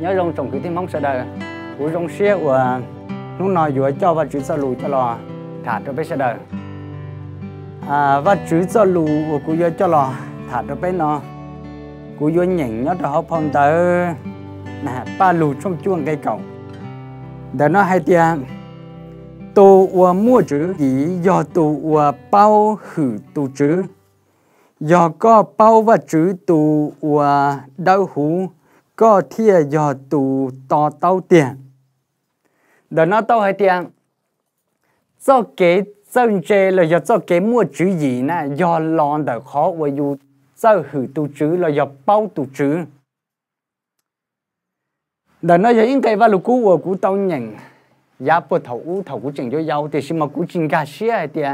nhớ rong trồng cái tim mong sợ đời của rong xe của nó nói vừa cho và chữ sợ lùi cho lò thả à, cho bé sợ đời à và chữ sợ lù của cô vừa cho lò thả cho bé nó cô vừa nhỉnh nhớ cho học phong tớ nè ba lùi trong chuông cây cầu để nó hay tia tu ua mua chữ gì do tu ua bao hử tu chữ do có bao và chữ tu ua đau hú có thia giờ tù to tao tiền đó nó tao hay tiền cho kế dân chế là giờ cho kế mua chữ gì nè giờ lon đỡ khó và dù cho hử tu chữ là giờ bao tu chữ đó nó giờ những cái vào lúc cũ của tao nhận giá bộ thầu u thầu của trình cho giàu thì xin mà của trình cả xe hay tiền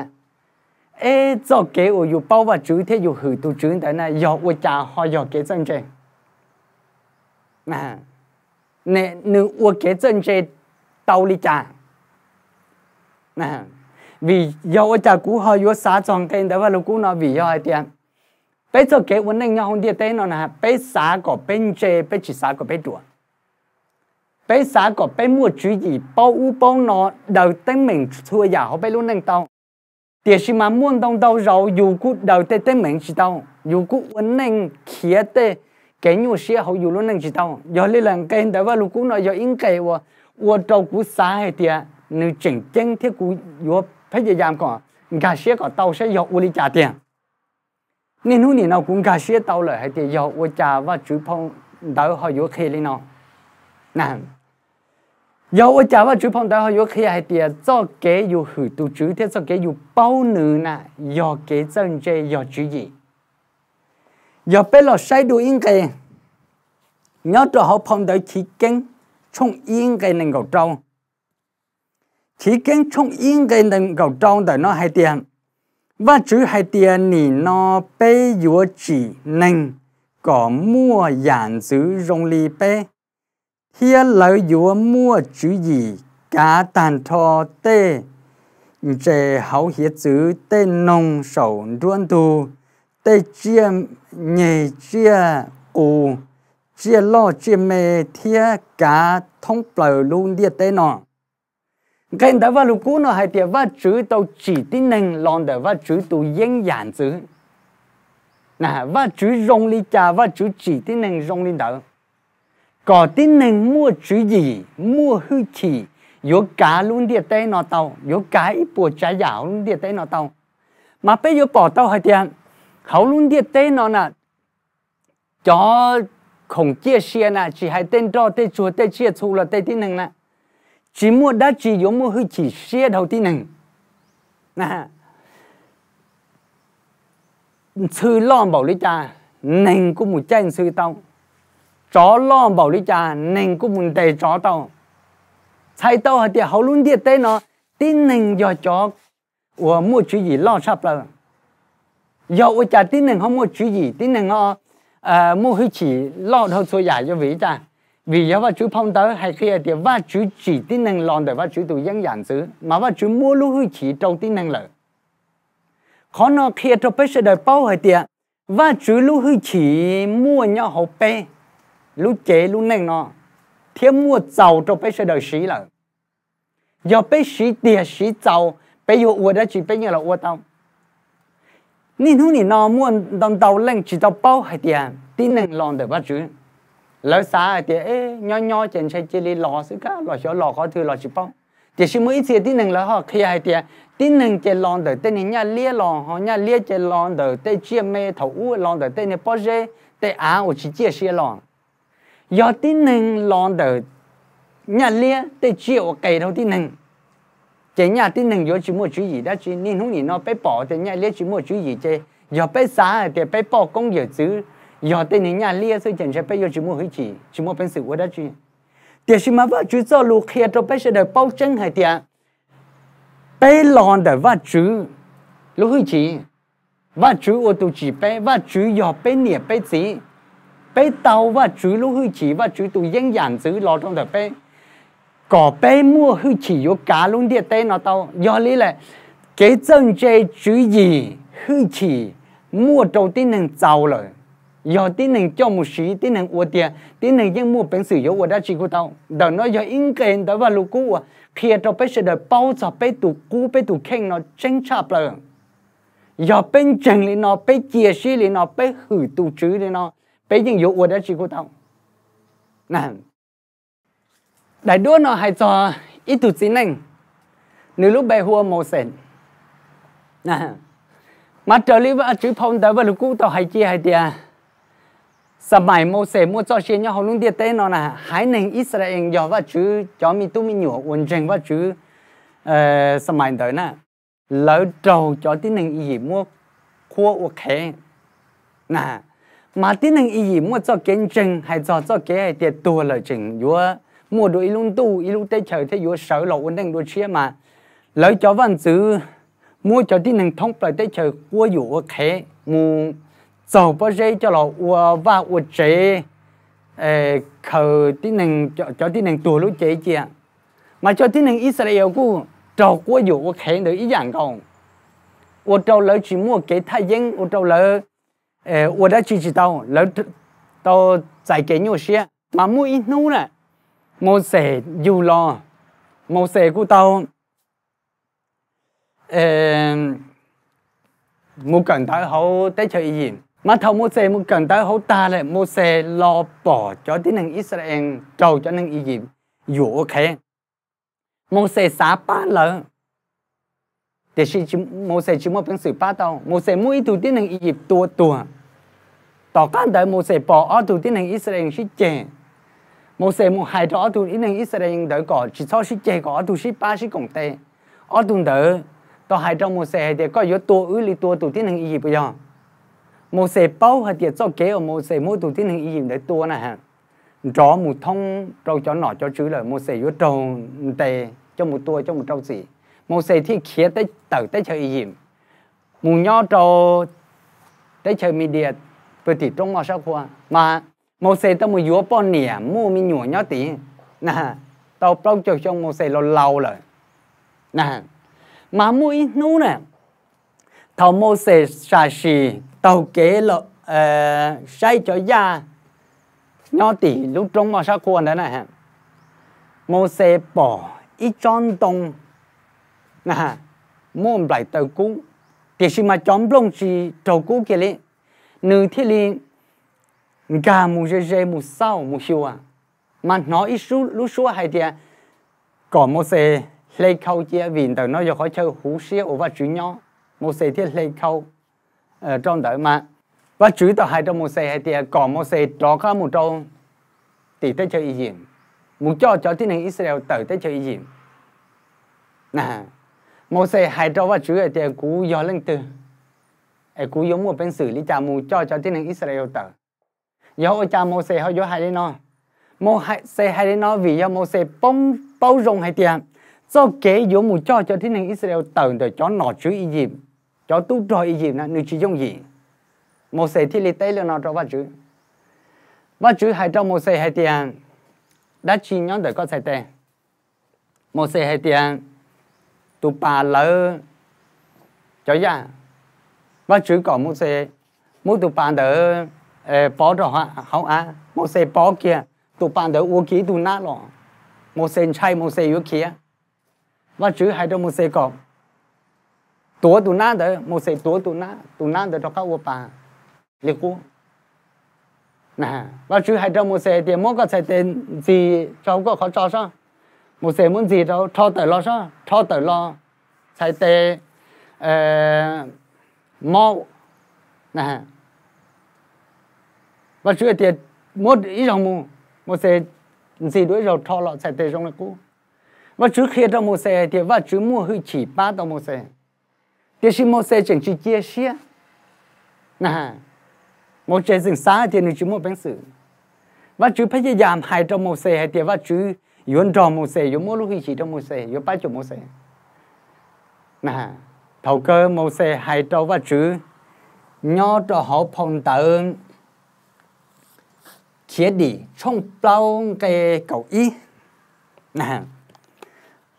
ê cho kế ở dù bao và chữ thế dù hử tu chữ tại nè giờ ở cha họ giờ kế dân chế à nè nữ ua kế chân chế tàu li chà à vì do chả cú hơi yếu xá tròn tên đó và lúc cú nó vì do tiền bây giờ kế vấn đề nhau không địa tên nó là bây xá có bên chế bây chỉ xá có bên đùa bây xá có bên mua chú gì bao u bao nó đầu tên mình thua giả họ bây luôn đang tàu địa sĩ mà muốn đông đâu rồi dù cú đầu tên tên mình chỉ đâu dù cú vấn đề kia tên cái nhu xe hậu dù luôn năng chỉ tao do lấy lần cái hiện tại và lúc cũ nói do in cái và và trâu cũ xa hay tiệt nếu chỉnh chân thiết cũ vừa phải giờ làm còn gà xe có tàu sẽ giờ u đi trả tiền nên hôm nay nào cũng gà xe tàu lại hay tiệt giờ u trả và chú phong đỡ họ vừa khi lên nào nè giờ u trả và chú phong đỡ họ vừa khi hay tiệt do cái dù hử tu chú, thế do cái dù bao nữ nè giờ cái chân chơi giờ chú gì giờ bây giờ sai đủ yên cái nhớ cho họ phong đời chỉ kiến trong yên cái nên cầu trâu chỉ kiến trong yên cái nên cầu trâu để nó hay tiền và chữ hay tiền thì nó bây giờ chỉ nên có mua giản chữ rong li bé here lợi dúa mua chữ gì cả tàn thọ tê chế hậu hiết chữ tê nông sầu ruôn tu tê chia nhì chia ù chia lo chia mê thia cả thông bờ luôn địa tê nọ cái đó và lúc cũ nó hay tiệt và chữ tàu chỉ tin nâng lon đó và chữ tu yên giản chữ nà và chữ rong li cha và chữ chỉ tin nâng rong li đó có tin nâng mua chữ gì mua hư chỉ yếu cá luôn địa tây nọ tàu yếu cá ít bùa trái dạo luôn địa tây nọ tàu mà bây giờ bỏ tàu hay tiệt hầu luôn địa tên nó nè, cho không chia xe nè chỉ hai tên cho tên chùa tên chia chu là tên tin nè, chỉ mua đã chỉ giống mua hư chỉ xe đầu tin nè, nè sư lo bảo lý cha nành cũng một chân sư tao chó lo bảo lý cha nành cũng một tay chó tao sai tao hả thì hầu luôn địa tên nó tin nành do chó của mua chỉ gì lo sắp rồi 有我家啲人好冇注意，啲人我誒冇去住落到做嘢就為咋，為有話主碰到係佢哋話主住啲人浪到話主到英人子，嘛話主冇路去住到啲人嚟，可能佢哋不是在包佢哋話主路去住冇人好悲，路借路人咯，天冇走到不是在死了，要被死跌死走，被我我的主被人了我到。你侬你那么当到冷知道包海点，你能浪得不住？老啥点？哎，nhỏ nhỏ trên xe chỉ đi lò sự cả lò xó lò có thứ lò chỉ bao. Chỉ xin mỗi 次你能了哈，可以海点，你能在浪得，等你伢列浪哈，伢列在浪得，在姐妹头乌浪得，等你不热，在俺我去解些浪。要你能浪得，伢列在姐我给头你能。chỉ nhà tin hình yếu chỉ mua chú gì đó chứ nên không nhìn nó bé bỏ thì nhà lia chỉ mua chú gì chứ giờ bé xá thì bé bỏ công việc chứ giờ tên nhà lia sự chẳng sẽ bé yếu chỉ mua hơi chỉ chỉ mua bên sự của đó chứ thì khi mà vợ chú cho lù kia cho bé sẽ được bao chân hay tiệt bé lòn để vợ chú lù hơi chỉ vợ chú ô tô chỉ bé vợ chú giờ bé nhẹ bé gì, bé tàu vợ chú lù hơi chỉ vợ chú tụ dân dàn chứ lo trong đời bé có bé mua hư chỉ yếu cá luôn địa tên nó tao do lý là cái dân chơi chú gì hư chỉ mua trâu tin hàng giàu rồi do tin hàng cho một sĩ tin hàng ua tiền tin hàng những mua bánh sử yếu ua đã chỉ của tao đó nó do in kèn đó và lúc cũ à. khi cho bé sẽ đợi bao giờ bé tụ cú, bé tụ khen nó tranh chấp rồi do bên chẳng lý nó bé chia sẻ lý nó bé hử tụ chữ lý nó bé những yếu ua đã chỉ của tao nè đại đua nó hay cho ít tụt chín nành nếu lúc bé hua màu sen nè, mà trở lý vợ chữ phong tới vợ lúc cũ tao hay chi hay tia sập mày mô sẻ mua cho xin nhau hầu luôn tiệt tên nó là hái nền Israel do vợ chữ cho mi tu mi nhổ uốn chèn vợ chữ sập mày tới nè lỡ trầu cho tí nền gì mua khua uộc khé nè mà tí nền gì mua cho kiến chừng hay cho cho kế hay tiệt tua lời chừng vua mua đồ ilung tu ilung tê chờ thế yếu sợ lộ ổn định đồ chia mà lấy cho văn chữ mua cho đi nâng thông bởi tê chờ của ở khế mua dầu bao dây cho lộ ua và ua chế khờ tí nâng cho cho tí nâng tuổi lũ chế chìa mà cho tí nâng Israel của trâu qua yếu ở khế được ý dạng còn ua trâu lấy chỉ mua cái thai dân ua trâu lỡ ua đã chỉ chỉ tao lấy tao giải kế nhiều xe mà mua ít nô này mô sê du lo mô sê của tao mô cần tới hậu tế chơi gì mà thâu mô sê mô cần tới hậu ta lại mô sê lo bỏ cho tí năng Israel trâu cho năng gì dù ok mô sê xá ba lỡ để chỉ mô sê chỉ mô bằng sự ba tao mô sê mỗi tụ tí năng Egypt tua tua tỏ can tới mô sê bỏ ở tụ tí năng Israel chỉ chèn 冇蛇冇係咗度，一定以色列人對個，至少是這個度是巴是共地，我度得到係咗冇蛇係啲，個有多餘哩多度啲能意義不樣，冇蛇包係啲做幾個冇蛇冇度啲能意義嚟多呢嚇，咗冇通做咗內咗主來冇蛇有做地做冇多做冇做事，冇蛇ที่เขียนได้เติร์ได้เฉยยิ้มมูย่อโตได้เฉยมีเดียปฏิตรงมาสักคนมา mô xe tao mù yếu bò nè mù mi nhủ nhó tí nà tao bao cho trong mô xe lo lâu rồi nà mà mù ý nú nè tao mô xe xà xì tao kế lo sai ờ, cho ra nhó tí lúc trong mò sao khuôn đó nè mô xe bỏ ít tròn tông nà mô lại tao cú thì mà chọn blong chỉ tao cú kia lên, nữ thiên linh gà mù dê dê mù sao mù hiu à mà nó ít số lúc số hay thì có một xe lấy câu chia vì từ nó giờ khỏi chơi hú xía ở và chữ nhỏ một xe thiết lấy câu ở ờ, trong đời mà và chữ tờ hai trong một xe hay thì có một xe đó có một trâu thì tới chơi gì một cho cho tiến hành Israel tới tới chơi gì nè một xe hai trong và chữ thì cú gió lên từ cú giống một bên xử lý cha mù cho cho tiến hành Israel tới yo cha mô se ho yo hai đi nó mô hai se hai đi nó vì do mô se bông bao rong hai tiền do kế yo mù cho cho thiên hình Israel tận để cho nó chữ y dịp cho tu trò y dịp nè nữ chỉ dùng gì mô se thì lấy tây là nó cho ba chữ ba chữ hai trong mô se hai tiền đã chi nhóm để có sai tệ mô se hai tiền tu pa lỡ cho ra, dạ. ba chữ có mô se mô tu pa đỡ ờ bỏ đó hả hậu á mô xe bỏ kia tụ bạn đó uống kia tụ nát lọ mô xe chay mô xe uống kia và chữ hai đó mô xe cọp tụ tụ nát đó mô xe tụ tụ nát tụ nát đó cho các uống bà liệt cô nè và chữ hai đó mô xe thì mỗi cái xe tên gì cháu có khó cho sao mô xe muốn gì đâu cho tới lo sao cho tới lo xe tê ờ mô nè và chưa tiệt một ít dòng mù một xe gì đối rồi thọ lọ sẽ tiền trong này cũ và trước khi trong một xe thì và chứ mua hơi chỉ ba trong một xe thì chỉ một xe chẳng chỉ chia sẻ nè một xe dừng xa thì nên chỉ một bánh sử và chứ phải giảm hai trong một xe thì và chứ yến trò một xe yến mua lúc hơi chỉ trong một xe yến ba chục một xe nè thầu cơ một xe hai trâu và chứ nhỏ trò họ phòng tạ chế đi trong bao cái cầu ý nè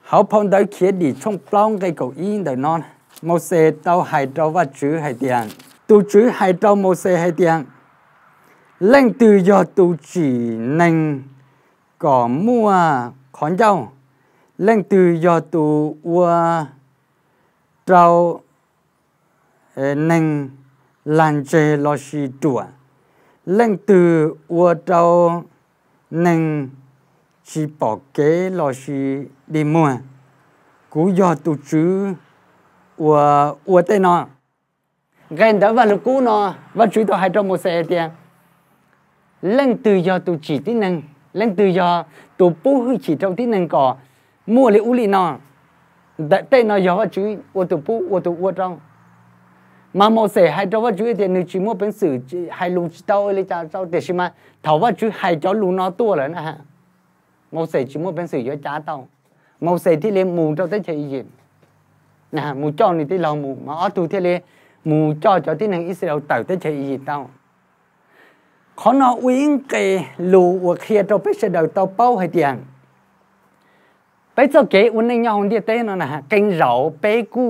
hậu phong tới chế đi trong bao cái cầu y đời non mô xe tàu hai tàu và chữ hai tiền tu chữ hai tàu mô xe hai tiền lên từ do tu chỉ nên có mua khón dâu lên từ do tu ua tàu ờ, nên làn chê lo si chuột lên từ ua trâu nên chỉ bỏ kế lo xì đi mua cú do tu chứ ua ua tên nó gần đó và lúc cú nó và chú tôi hai trong một xe tiền lên từ do tu chỉ tí năng lên từ do tu bố hư chỉ trong tí năng cỏ mua lấy u lì nó đã tên nó do và chú ua tu bố ua tu ua trong มาโมเสให้เจ้าว่าช่วยเดนชิโม่เป็นสื่อให้ลุงเจ้าเลยจ้าเจ้าเดชิมาถาว่าจุวยให้เจ้าลุงนอตัวเลยนะฮะโมเสชิโม่เป็นสื่อย่อจ้าเต้าโมเสที่เลี้ยมูเจ้าได้เฉยเย็นนะฮะหมูเจ้านี่ที่เราหมูมาอ้อตูที่เลี้ยมูเจ้าเจ้าที่หนึงอิสราเอลเต่าได้เฉยเย็นเต้าขอนอวิ่งเกลูอวเคียเจ้าไปเสด็จเต้าเป้าให้เตียงไปเจ้าเกอุนในยองเดียเต้นนะฮะเก่งเหราเปกู้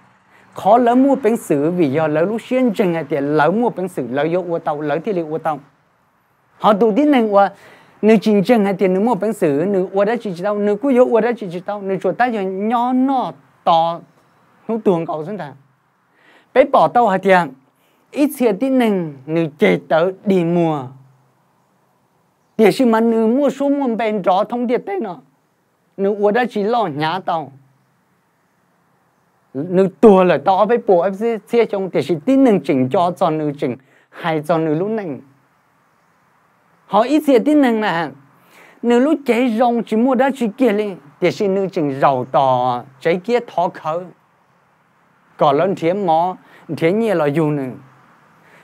khó lỡ mua bánh sử vì do lỡ xuyên chừng hay tiền lỡ mua bánh sử lỡ yếu ô tàu lỡ thì liệu ô tàu họ tụ tin này qua nếu chính chừng hay tiền nếu mua bánh sử nếu ô đã chỉ chỉ tao nếu cứ yếu ô đã chỉ chỉ tao nếu chuột ta giờ nhỏ nó to nó tuồng cầu xuống thằng bé bỏ tao hay tiền ít xe tin này nếu chạy tới đi mua thì sự mà nếu mua số mua bánh rõ thông điệp đây nó nếu ô đã chỉ lo nhá tao nữ tua là to với bộ em chia trong thì chỉ tin nâng chỉnh cho cho nữ chỉnh hay cho nữ lúc nâng họ ít chia tin nâng là nữ lúc chế rong chỉ mua đó chỉ kia lên thì chỉ nữ chỉnh giàu to chế kia thó khớ còn lớn thiếm mó thiếm nhiều là dù nữ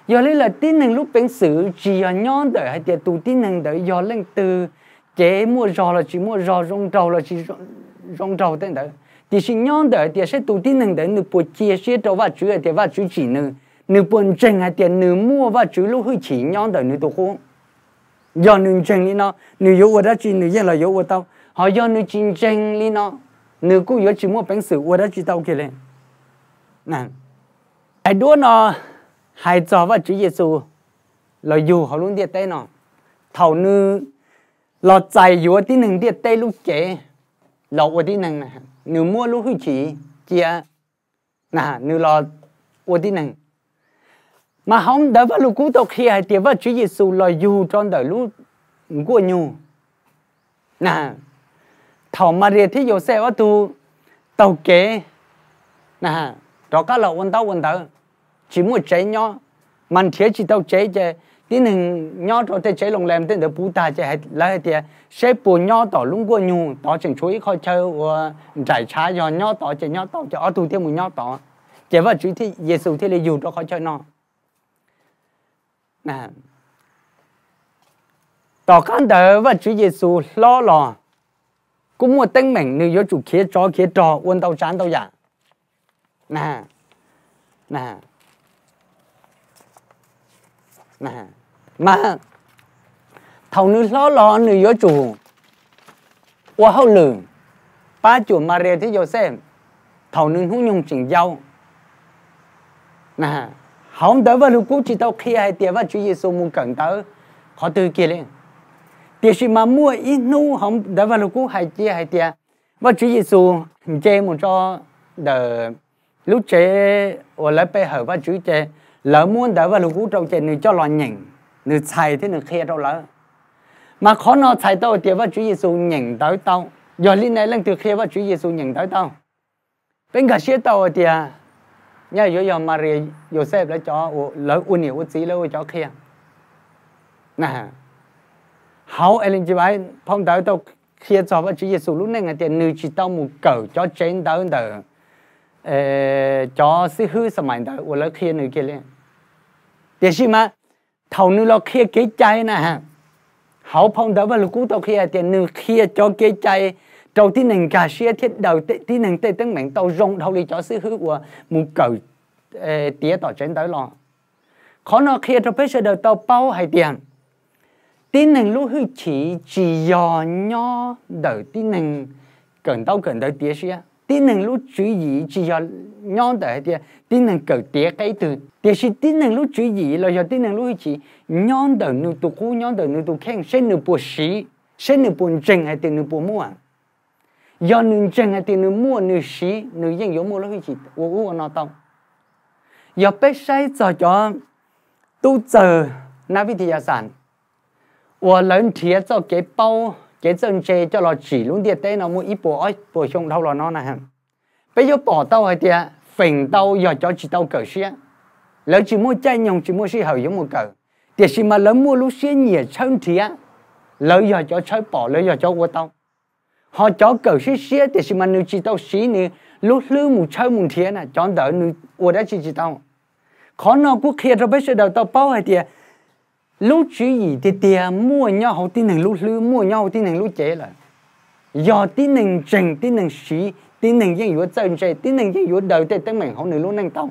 giờ lấy là tin nâng lúc bên sử chỉ là nhon đợi hay tiệt tù tin nâng đợi giờ lên từ chế mua rò là chỉ mua rò rong đầu là chỉ rong đầu tên đợi thì xin nhon đợi thì sẽ tụt đi nâng đấy nửa bộ chia sẻ cho và chú thì và chú chỉ nửa nửa bộ chân hay tiền nửa mua và chú lúc hơi chỉ nhon đợi nửa tụt khô do nửa chân đi nó nửa yếu ở đó chỉ nửa yên là yếu ở tao họ do nửa chân chân đi nó nửa cũng yếu chỉ mua bánh sữa ở đã chỉ tao kia lên nè ai đua nó hai cho và chú Giêsu là dù họ luôn điệt tay nó thầu nửa lọt chạy yếu đi nửa điệt tay lúc kế, lọt ở tí nửa này nếu mua lúc hư chỉ chia nà nếu lo ô đi năng mà không đã vào lúc cũ tộc khi hay tiệp vào giê Giêsu lo dù trong đời lúc của nhu nà thảo Maria thì yêu xe vào tu tàu kế nà đó các là ôn tàu ôn tàu chỉ một trái nhỏ mình thiếu chỉ tàu trái chơi tin nừng nhau cho thế chế lòng làm tên được phụ ta chế hết hết thì sẽ bù nho tỏ lúng qua nhu tỏ chừng chuối khỏi chơi giải ờ, trá do nho tỏ chế nho tỏ chế ở tù thêm một nho tỏ chế vào chú thì giê xu thì là dù cho khỏi chơi nó nè tỏ khăn đỡ và chú giê xu lo lò cũng một tinh mệnh nếu có chủ khía cho khía trò quân tàu chán tàu giả nè nè nè mà thầu nữ lo lo nữ yếu chủ qua hậu lử ba chủ Maria thì yếu xem thầu nữ hung nhung chỉnh giao nè không tới vào lúc cũ chỉ tao khi hai tiếc, và Chúa Giêsu muốn cẩn tới khó tư kia lên Tiếc gì mà mua ít nu không tới vào lúc cũ hai chia hai tiếc, và Chúa Giêsu chê một cho đờ lúc chế ở lấy bê hở và Chúa chê lỡ muốn đỡ vào lúc cũ trong chê nữ cho lo nhỉnh nữ chạy thế nữ khía đâu lỡ mà khó nó chạy tao thì với Chúa Giêsu nhận tới tao giờ linh này lần thứ khía với Chúa Giêsu nhận tới tao bên cả xe tàu thì à nhớ giờ giờ Maria Joseph lấy cho lỡ u nhiều u tí lỡ cho khía nè hậu Ellen chỉ bảo phong tới tao khía cho với Chúa Giêsu lúc này ngày tiền nữ chỉ tàu một cẩu cho chén tàu tới ờ, cho sư hư samain tới u lỡ khía nữ kia lên mà thầu nu lo khía kế chay nè hậu phong đó và lục cú tàu khía tiền nu khía cho kế chay trâu tí nền cà xia thiết đầu tí nền tê tấn mạng tàu rong thâu đi cho sư hứa của mù cầu tía tỏ trên tới lo khó nó khía cho bây giờ đầu tàu bao hay tiền tí nền lúc hữu chỉ chỉ dò nho đầu tí nền cần tàu cần đợi tía xia tin năng lúc chú ý chỉ cho nhóm tới thì tin năng cầu tiếc cái từ thì sự tin năng lúc chú ý là do tin năng lúc chỉ nhóm tới nụ tụ khu nhóm tới nụ tụ khen sen nụ bộ sĩ sen nụ bộ chân hay từ nụ bộ mua do nụ chân hay từ nụ mua nụ sĩ nụ dân yếu mua lúc chỉ ô ô nó tông do bé sai cho cho tu chờ na vi thị sản cho cái bao chế dân chế cho nó chỉ luôn tiệt tế nó mua ít bộ ấy bộ trong đâu là nó này bây giờ bỏ tao hay tiệt à, phình tao giờ cho chị tao cởi xe lớn chỉ mua chai nhồng chỉ mua xe hở giống một cờ tiệt gì mà lớn mua lúc xe nhỉ chân thì á lớn giờ cho chơi bỏ lớn giờ cho của tao họ cho cởi xe xe tiệt gì mà nếu chị tao xí nữa lúc lư một chơi một thiệt nè chọn đỡ nữa của đã chị chị tao khó nó cũng kia rồi bây giờ đầu tao bao hay tiệt lúc chú ý thì tia mua nhau hậu tin hàng lúc lư mua nhau tin nên lúc chế là do tin nên trình tin nên sĩ tin nên dân yếu chân chế tin nên dân yếu đời tệ tăng mạnh hậu nữ lúc nên tông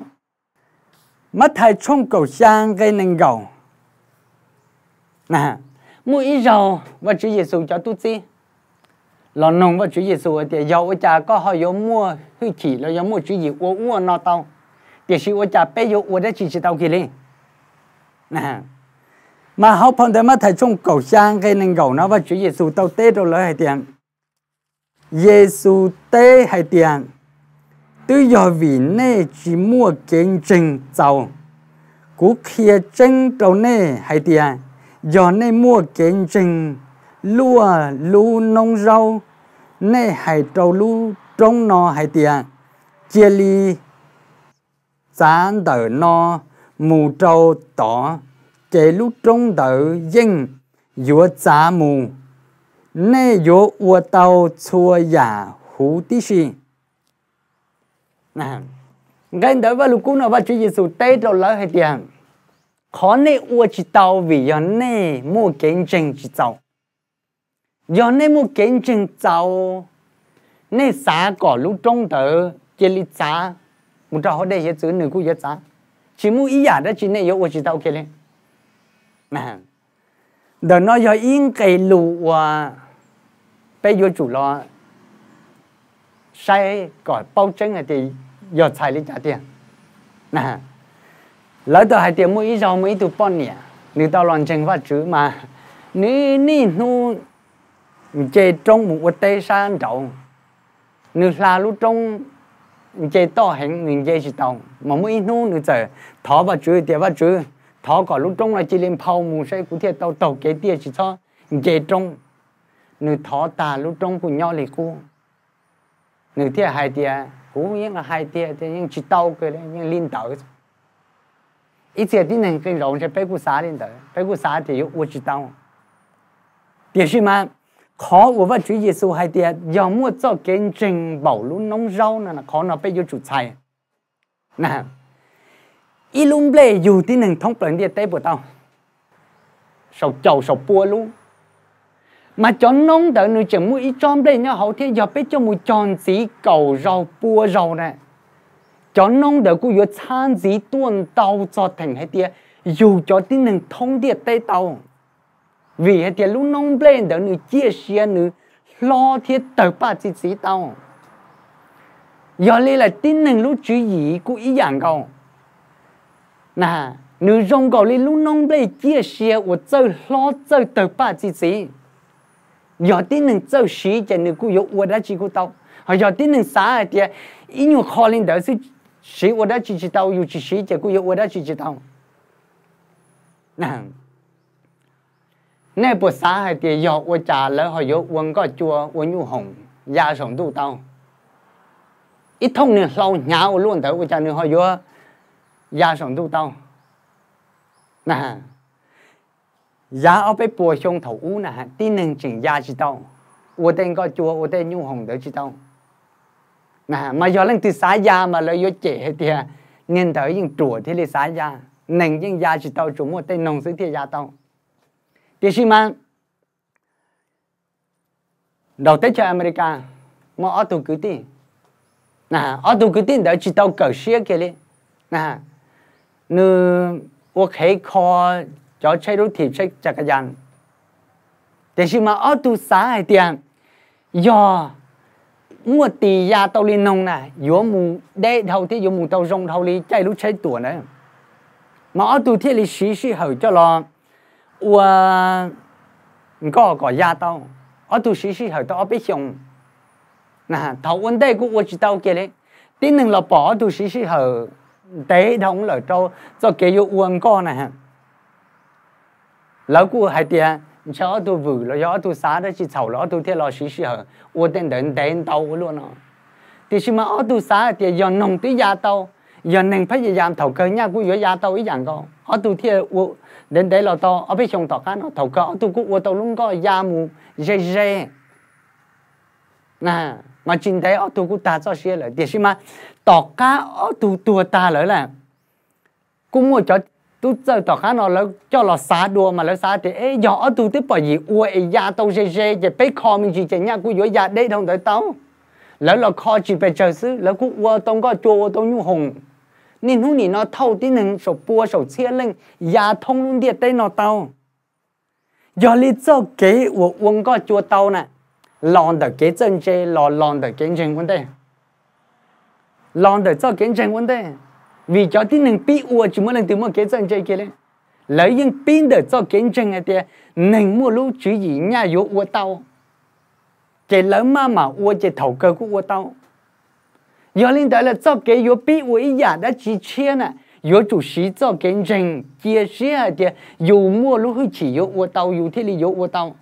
mất thầy trong cầu sang gây nên gầu nè mua ý giàu và chú Giêsu cho tu chi lò nông và chú Giêsu ở tiệt giàu ở cha có họ yếu mua hư chỉ là yếu mua chú gì uống uống nó tao tiệt sĩ ở cha bé giờ uống đã chỉ chỉ tao kia lên nè mà học phần thế mà thầy trong cầu sang cái nên cầu nó và Chúa Giêsu tao tế đâu lời hay tiền Giêsu tế hay tiền tự do vì nè chỉ mua kiến trình giàu cú kia chân đầu nè hay tiền do nè mua kiến trình lúa lú nông rau nè hay trâu lú trong nó hay tiền chia ly gián tờ no mù trâu tỏ chế lúc trong đầu yên yếu giá mù nê yếu ua tàu chua giả hú tí xì nè cái đó và lúc cũng nó và chú Giêsu tết rồi lỡ hết tiền khó nê ua chỉ tàu vì do nê mua kiến trình chỉ tàu do nê mua kiến trình tàu nê xã cỏ lúc trong đầu chế lý xã một trò họ đây hết chữ nữ cũng hết xã chỉ mua ý giả đó chỉ nê yếu ua chỉ tàu kia lên nè đờ nó do yên cây lù à bây giờ chủ lo sai gọi bao chân là thì giờ xài lấy trả tiền nè lỡ tờ hai tiền mỗi giờ mỗi tụ bọn nhỉ nếu tao loạn chân phát chữ mà nếu ni nu chơi trong một cái tây sang trọng nếu là lúc trong chơi to hình người chơi gì đâu mà mỗi nu nữa giờ thọ và chữ tiền và chữ thọ có lúc trong là chỉ lên phao mù say cũng thiệt tàu tàu cái tiền chỉ cho dễ trong nửa thọ ta lúc trong cũng nhau lại cô nửa thiệt hai tiền cũng những là hai tiền thì những chỉ tàu cái đấy những linh tàu ít tiền đi nên cái rộng sẽ phải cú xá lên tới phải cú xá thì yêu chỉ tàu tiền gì mà khó của vật chúa giêsu hai tiền giờ mua cho cái trình bảo lúc nông rau là khó nó phải vô chủ tài nè ilum ble yu tin nang thong plan dia te bo tao sau chầu sau bua luôn mà cho nông đỡ nữ chẳng mua ít chọn đây nhá hậu thiên giờ biết cho mua chọn gì cầu rau bua rau nè cho nông đỡ cũng có chán gì tuôn tàu cho thành hết tiệt dù cho tin nâng thông tiệt tây tàu vì hết tiệt lúc nông lên đỡ nữ chia sẻ nữ lo thiết tờ ba chỉ chỉ tàu giờ đây là tin nâng lúc chú ý cũng ý dạng cầu nà nữ rong gọi lên lúc nông bê chia sẻ của châu lo châu tờ ba chi chi giờ tin cho nữ cụ yếu ua đã chỉ cụ tao họ giờ tin nâng xã thì ý nhu khó lên đỡ sự sĩ ua đã chỉ chỉ tao yếu chỉ sĩ cho cụ yếu ua đã chỉ chỉ tao nà nè bộ xã hay thì giờ ua trả lỡ họ chua uống nhu hồng gia sống tu tao ít nè lâu nhau luôn tới ua cha nữ họ yếu ยาสองตู้เต้านะฮะยาเอาไปปัวชงเถาอู้นะฮะที่หนึ่งจึงยาจิเต้าอวเต้นก็จัวอวเต้นยุ่งหงเดี๋ยวจิเต้านะฮะมาย้อนเรื่องที่สายยามาเลยยศเจ๋เตียเนียนเถอยิ่งจัวที่เลยสายยาหนึ่งยิ่งยาจิเต้าจัวมัวเต้นนงซื้อเทียยาเต้าเดี๋ยวชิมา đầu tết cho America mà ở tù cứ tin nè ở tù cứ tin đó chỉ tao cởi xia kia đi nè như 我可以靠就車到貼出這個人，但是嘛，我都啥一點，呀，我第一到你弄呢，有冇得頭啲有冇到中頭你再到車多呢？嘛，我都貼你試試後咗咯，我唔該個壓到，我都試試後到我俾用，嗱頭揾低個我知道嘅咧，啲能落 bỏ 都試試後。tế đóng lời trâu cho kế yêu uống co này lão cụ hai tia chó tu vử lo gió tu xá đó chỉ sầu lo tu thiên lo xí xí hở u tên đến tên tàu luôn đó thì xí mà ở tu xá thì giờ nồng tí gia tàu giờ nên phải giờ làm thầu cơ nha của giờ gia tàu ý dạng con ở tu thiên u đến đấy lo to ở bên trong tàu cá nó thầu cơ ở tu cũng u tàu luôn co gia mù dê dê nè mà chính thế ở tu cũng ta cho xí là thì xí mà tỏ cá ở tu tua ta lỡ là cũng mua cho tu giờ tỏ cá nó lỡ cho lọ xá đua mà lỡ xá thì ấy giờ ở tu tiếp bởi gì ua ấy ya tao dê dê để bé kho mình chỉ chạy nhà cú dối ya đây không tới tao lỡ lọ kho chỉ bé chờ xứ lỡ cú ua tông có chua tông như hùng, nên hú nỉ nó thâu tí nừng sổ bua sổ chia lên ya thông luôn điệt đây nó tao giờ lý do kế của uống có chua tao nè lòn đỡ kế chân chê lòn lòn đỡ kế chân quân đây lòng đời cho kiến tranh vấn đề vì cho tin nâng bị ua chỉ muốn nâng từ một cái chân chơi kia lên lấy những pin đời cho kiến tranh này thì nên mua lúc chỉ gì nhà yếu ua tao cái lớn mà mà ua chỉ thầu cơ của ua tao giờ linh tới là cho cái yếu bị ua ý giả đã chỉ chia nè yếu chủ sĩ cho kiến tranh chia sẻ thì dù mua lúc chỉ yếu ua tao dù thế là yếu ua tao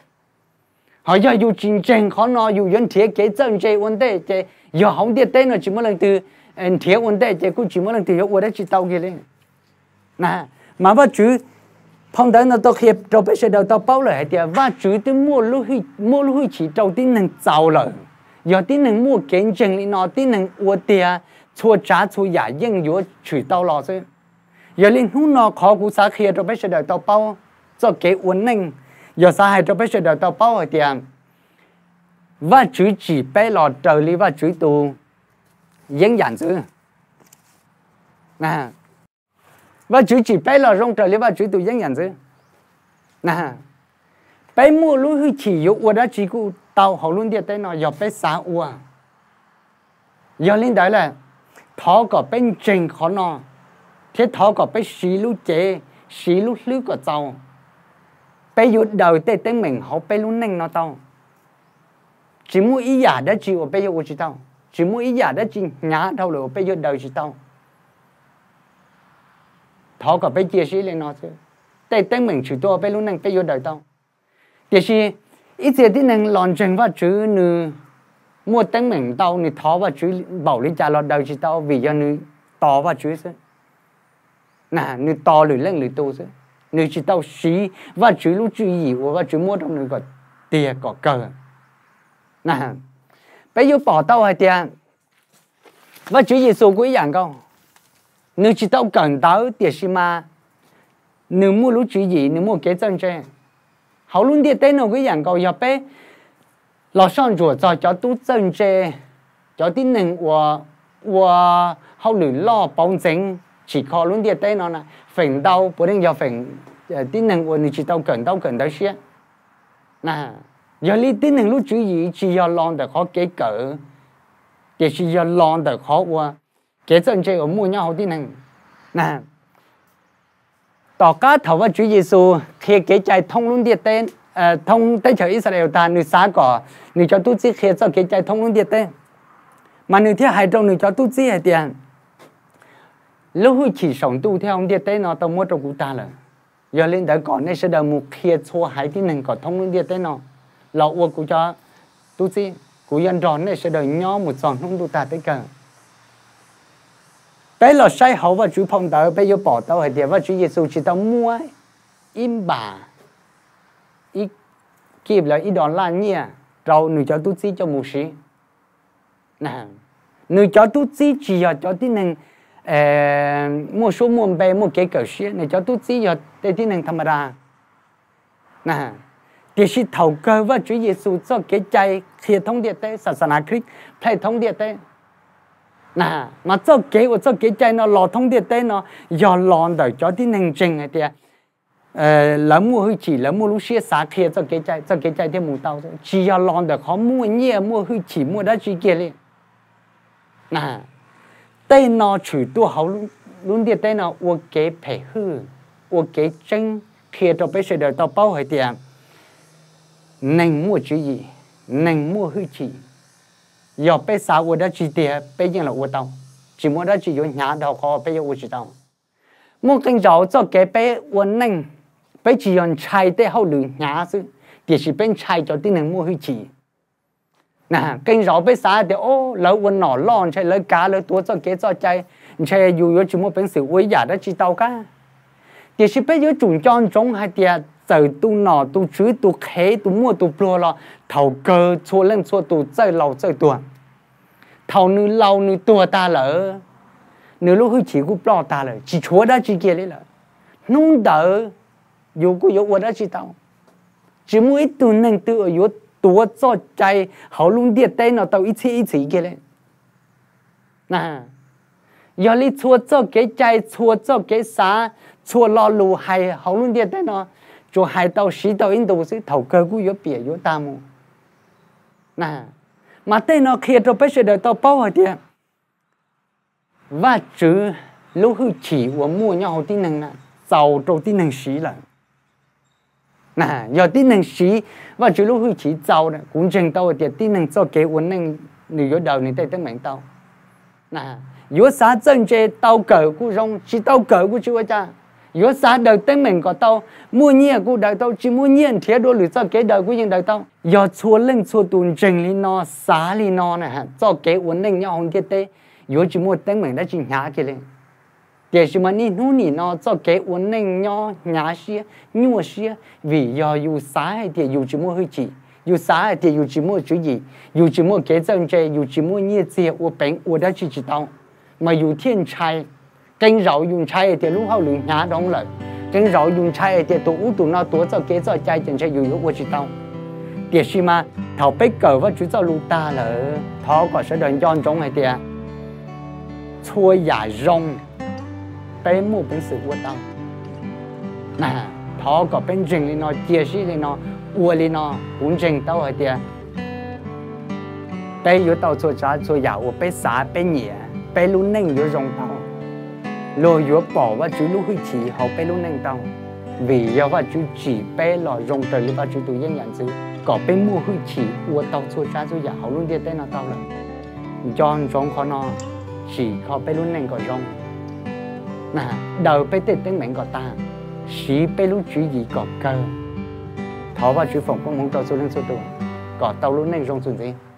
họ giờ dù chiến tranh khó nó dù dân thiết kế chân chơi vấn đề thì giờ không tiền tên là chỉ muốn lần từ en thiếu ổn tệ chỉ cũng chỉ muốn lần thì hiệu ổn chỉ tàu kia lên nà mà bắt chú phong đấy nó tốt hiệp cho bây sẽ đầu tạo bao lời thì và chú tôi mua lúc huy mua lúc huy chỉ đầu tiên năng giàu lời giờ tiên năng mua kiến chứng lý nó tiên năng ổn tệ chua trả chua giả yên yếu chửi tao lo chứ giờ liên hữu nó khó cú xa kia cho bây giờ đầu tao bao cho kế ổn năng giờ xa hay cho bây sẽ đầu tạo bao thì và chú chỉ bé lọt trời lý và chú tù dân giản dữ nè và chú chỉ bé là rong trời lý và chú tụ dân giản dữ nè bé mua lúa hư chỉ yếu ua đó chỉ cụ tàu hậu luôn địa tên nó dọc bé xá ua giờ lên đấy là thó có bên trên khó nọ, thế thó có bên xí lũ chế xí lú lú của tàu bé dụ đầu tê tên mình họ bé luôn nành nó tàu chỉ mua ý giả đó chỉ ở dụ của chị tàu chỉ muốn ý giả đã chỉ nhá đâu rồi bây giờ đời chỉ tao thọ cả bây chia sĩ lên nó chứ tay tay mình chỉ tôi bây lúc này bây giờ đời tao thì sĩ ít giờ thì năng lòn chân và chữ nữ mua tay mình tao thì thọ và chữ bảo lý trả lọt đời chỉ tao vì cho nữ to và chữ chứ nà nữ to lửa lên lửa tô chứ nữ chỉ tao sĩ và chữ lúc chữ gì và chữ mua trong nữ có tiền có cờ nà bây giờ bỏ tao hay tiền và Chúa số cũng giảng câu nếu chỉ tao cần tao tiền gì mà nếu mua lúc Chúa gì nếu mua cái chân chơi hầu luôn tiền tên nào cũng giảng câu giờ bé lão sang chùa cho cho tu chân chơi cho tin nên của của hầu lử lo bóng chính chỉ có luôn tiền tên nào là phèn đau bữa đêm giờ phèn tin nên của nếu chỉ tao cần tao cần tao xia nè giờ lý tin hàng lúc chú ý chỉ giờ lòng được khó kế cỡ cái chỉ giờ lòng được khó qua cái chân chơi ở mua nhau hậu tin hàng nè tỏ cá thầu và Chúa Giêsu khi kế chạy thông luôn địa tên à, thông tên chợ Israel ta nữ xá cỏ nữ cho tu chi khi cho kế chạy thông luôn địa tên mà nữ thiết hải trong nữ cho tu chi hải tiền lúc hồi chỉ sống tu theo ông địa tên nó tao mua trong cụ ta là giờ lên đã còn nên sẽ đầu một khi cho hải tin nàng có thông luôn địa tên nó lọ uo cụ cho tu chi cụ dân rón này sẽ đời nhau một giòn không tu tạt tới cả bé lọ sai hậu và chú phong tớ bé vô bỏ tao hay tiền và chú giêsu chỉ tao mua im bà ít kịp là ít đòn lan nhia rồi nuôi cho tu chi cho mù sĩ nè nuôi cho tu chi chỉ là cho tí năng ờ, mua số muôn bé một cái cỡ sĩ nữ cho tu chi là tí năng tham gia nè cái sự thầu cơ và Chúa Giêsu cho cái chạy hệ thống điện tế sản sản Christ hệ thống điện tế nà mà cho cái của cho cái nó lò thông điện tế nó do lòn đời cho đi hành trình này tiệt ờ, lỡ mua hư chỉ lỡ mua lúc xia xả kia cho cái chạy cho cái chạy thêm mù tao chỉ do lòn đời mua nhẹ mua hư chỉ mua đã chỉ kia liền nà tên nó chửi tua hậu luôn luôn điện tế nó uo cái phải hư uo cái chân kia cho bây giờ đời tao bao hết tiền หนึ่งมือชี้หนึ่งมือหื้อชีอยากไปสาวว่าจีเดียไปยังหลวงตาจีมัวได้จีอยู่หน้าดอกคอไปยังหลวงตามึงจนเอาจาเก็บไปวันหนึ่งไปจีอย่างใช้ได้好หรืหนาซึ่แต่สิเป็นใช้จากที่หนึ่งมือหื้อชีนะกินเราไปสาเดียวโอ้เราวันหน่อร้อนใช่เลยกาเลยตัวเจ้าเก็เจ้าใจใช้อยู่อยู่จีมัวเป็นสิ่อวิญญาณด้จีเต้าก้าแต่สิไปอยู่จุ่นจอนจงให้เดียด走都哪都去都开都摸都不了，头哥错人错都再老再多，头你老你多大了？你路会起过老大了，只错的只给你了，弄得有个有我的知道，只没都能都有多做在好弄点带那到一次一次给嘞，那。อย่าลิชัวเจ้าเก๋ใจชัวเจ้าเก๋สาชัวรอลูไฮเขาลุ่นเดียดได้เนาะ cho hai tàu sĩ tàu in tàu sĩ thầu cơ của yếu bìa yếu ta mù mà tên nó kia tàu bế đời tàu bao hồi tiền và chữ lúc hư chỉ của mua nhau tí năng nè giàu trâu năng sĩ là nà giờ tí năng sĩ và chữ lúc hư chỉ giàu nè cũng chừng tàu tiền tí năng cho kế uốn năng yếu đầu này tay tới mạng tàu nà yếu xã dân chê tàu cờ của rong chỉ tàu cờ của chú cha yo sa đời tên mình có tao mua nhiên của đời tao chỉ mua nhiên thế đôi lưỡi cho cái đời của những đời tao yo chua lên chua tuôn trình lý nó xá lý nó nè cho kế ổn định nhau không kia tê yo chỉ mua tên mình đã chỉ nhá kia lên để chỉ mà ni nu ni nó cho kế ổn định nhau nhá xia nhua xia vì yo yo xá hay thì yo chỉ mua hơi chỉ yo xá hay thì yo chỉ mua chữ gì yo chỉ mua kế dân chơi yo chỉ mua nhiên gì của bệnh của đã chỉ chỉ tao mà yo thiên chai kênh rau dùng chai thì lúc hậu lưỡi nhá đông lợi kênh rau dùng chai thì tụ ú tụ nó tụ cho kế cho chai chẳng sẽ dùng yếu của chị tao thì khi mà thảo bếch cờ với chú cho lũ ta là thó có sẽ đơn giòn trong này thì chua giả rong bé mua bên sự của tao nè thó có bên rừng lên nó chia sĩ lên nó ua rừng tao rồi thì bé yếu tao cho cha cho giả ua bé xá bé nhẹ bé lũ nâng yếu rong tao lo yo bỏ và chú lu huy chỉ họ bé lu nâng tàu vì do và chú chỉ bé lò rong trời lu và chú tụi dân nhận sự có bé mua huy chỉ ua tàu xua xa xua giả họ luôn đi tên là tàu rồi cho rong khó nó chỉ họ bé lu nâng có rong nà đầu bé tên tên mệnh có ta chỉ bé lu chú gì có cơ thọ và chú phòng có muốn tàu xua lên xua tụi có tàu lu nâng rong xuống gì